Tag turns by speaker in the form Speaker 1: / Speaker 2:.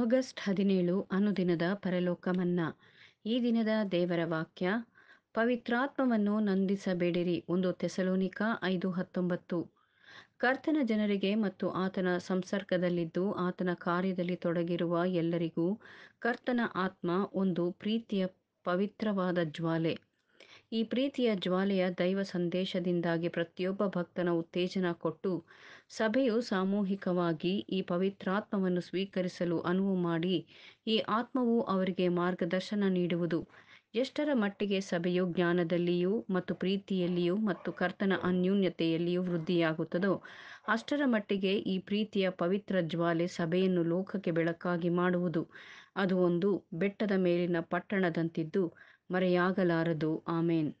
Speaker 1: August ಹದಿನೇಳು ಅನುದಿನದ ಪರಲೋಕ ಮನ್ನಾ ಈ ದಿನದ ದೇವರ ವಾಕ್ಯ ಪವಿತ್ರಾತ್ಮವನ್ನು ನಂದಿಸಬೇಡಿರಿ ಒಂದು ತೆಸಲೋನಿಕ ಐದು ಹತ್ತೊಂಬತ್ತು ಕರ್ತನ ಜನರಿಗೆ ಮತ್ತು ಆತನ ಸಂಸರ್ಗದಲ್ಲಿದ್ದು ಆತನ ಕಾರ್ಯದಲ್ಲಿ ತೊಡಗಿರುವ ಎಲ್ಲರಿಗೂ ಕರ್ತನ ಆತ್ಮ ಒಂದು ಪ್ರೀತಿಯ ಪವಿತ್ರವಾದ ಜ್ವಾಲೆ ಈ ಪ್ರೀತಿಯ ಜ್ವಾಲೆಯ ದೈವ ಸಂದೇಶದಿಂದಾಗಿ ಪ್ರತಿಯೊಬ್ಬ ಭಕ್ತನ ಉತ್ತೇಜನ ಕೊಟ್ಟು ಸಭೆಯು ಸಾಮೂಹಿಕವಾಗಿ ಈ ಪವಿತ್ರಾತ್ಮವನ್ನು ಸ್ವೀಕರಿಸಲು ಅನುವು ಮಾಡಿ ಈ ಆತ್ಮವು ಅವರಿಗೆ ಮಾರ್ಗದರ್ಶನ ನೀಡುವುದು ಎಷ್ಟರ ಮಟ್ಟಿಗೆ ಸಭೆಯು ಜ್ಞಾನದಲ್ಲಿಯೂ ಮತ್ತು ಪ್ರೀತಿಯಲ್ಲಿಯೂ ಮತ್ತು ಕರ್ತನ ಅನ್ಯೂನ್ಯತೆಯಲ್ಲಿಯೂ ವೃದ್ಧಿಯಾಗುತ್ತದೋ ಅಷ್ಟರ ಮಟ್ಟಿಗೆ ಈ ಪ್ರೀತಿಯ ಪವಿತ್ರ ಜ್ವಾಲೆ ಸಭೆಯನ್ನು ಲೋಕಕ್ಕೆ ಬೆಳಕಾಗಿ ಮಾಡುವುದು ಅದು ಒಂದು ಬೆಟ್ಟದ ಮೇಲಿನ ಪಟ್ಟಣದಂತಿದ್ದು ಮರೆಯಾಗಲಾರದು ಆಮೇನ್